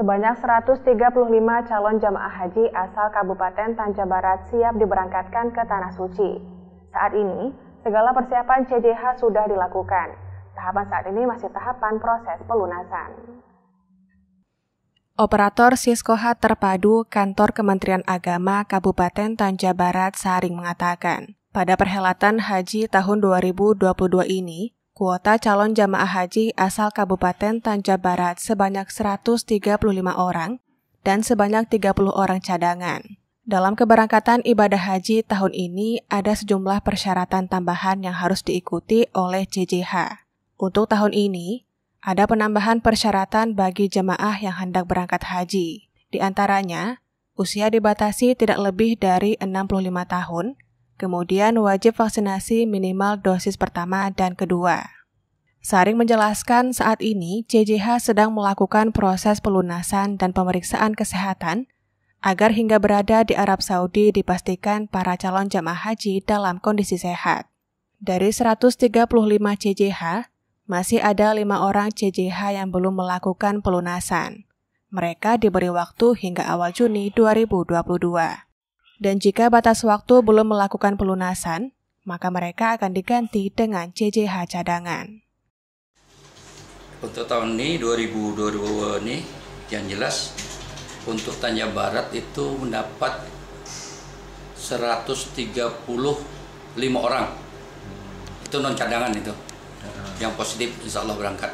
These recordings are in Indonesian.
Sebanyak 135 calon jamaah haji asal Kabupaten Tanja Barat siap diberangkatkan ke Tanah Suci. Saat ini, segala persiapan CJH sudah dilakukan. Tahapan saat ini masih tahapan proses pelunasan. Operator Siskoha Terpadu Kantor Kementerian Agama Kabupaten Tanja Barat Saring mengatakan, pada perhelatan haji tahun 2022 ini, kuota calon jamaah haji asal Kabupaten Tanja Barat sebanyak 135 orang dan sebanyak 30 orang cadangan. Dalam keberangkatan ibadah haji tahun ini ada sejumlah persyaratan tambahan yang harus diikuti oleh JJH. Untuk tahun ini, ada penambahan persyaratan bagi jemaah yang hendak berangkat haji. Di antaranya, usia dibatasi tidak lebih dari 65 tahun, Kemudian wajib vaksinasi minimal dosis pertama dan kedua. Saring menjelaskan saat ini CJH sedang melakukan proses pelunasan dan pemeriksaan kesehatan agar hingga berada di Arab Saudi dipastikan para calon jamaah haji dalam kondisi sehat. Dari 135 CJH, masih ada lima orang CJH yang belum melakukan pelunasan. Mereka diberi waktu hingga awal Juni 2022. Dan jika batas waktu belum melakukan pelunasan, maka mereka akan diganti dengan CJH cadangan. Untuk tahun ini 2022 ini yang jelas untuk Tanja Barat itu mendapat 135 orang itu non cadangan itu yang positif insya Allah berangkat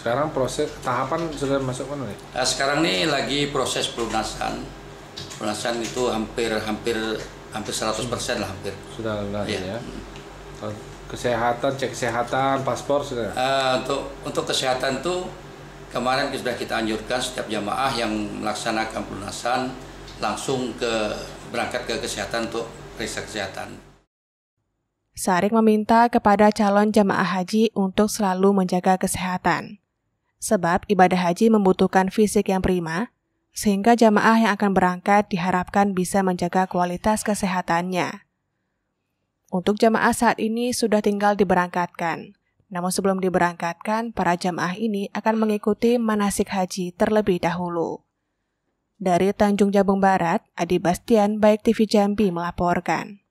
sekarang proses tahapan sudah masuk mana nih? Nah, sekarang nih lagi proses pelunasan Pelunasan itu hampir hampir hampir 100% lah hampir. Sudah iya. ya. ya. Kesehatan, cek kesehatan, paspor sudah. Uh, untuk untuk kesehatan tuh kemarin sudah kita anjurkan setiap jamaah yang melaksanakan pelunasan langsung ke berangkat ke kesehatan untuk periksa kesehatan. Sarik meminta kepada calon jamaah haji untuk selalu menjaga kesehatan. Sebab ibadah haji membutuhkan fisik yang prima, sehingga jamaah yang akan berangkat diharapkan bisa menjaga kualitas kesehatannya. Untuk jamaah saat ini sudah tinggal diberangkatkan. Namun sebelum diberangkatkan, para jamaah ini akan mengikuti manasik haji terlebih dahulu. Dari Tanjung Jabung Barat, Adi Bastian, Baik TV Jambi melaporkan.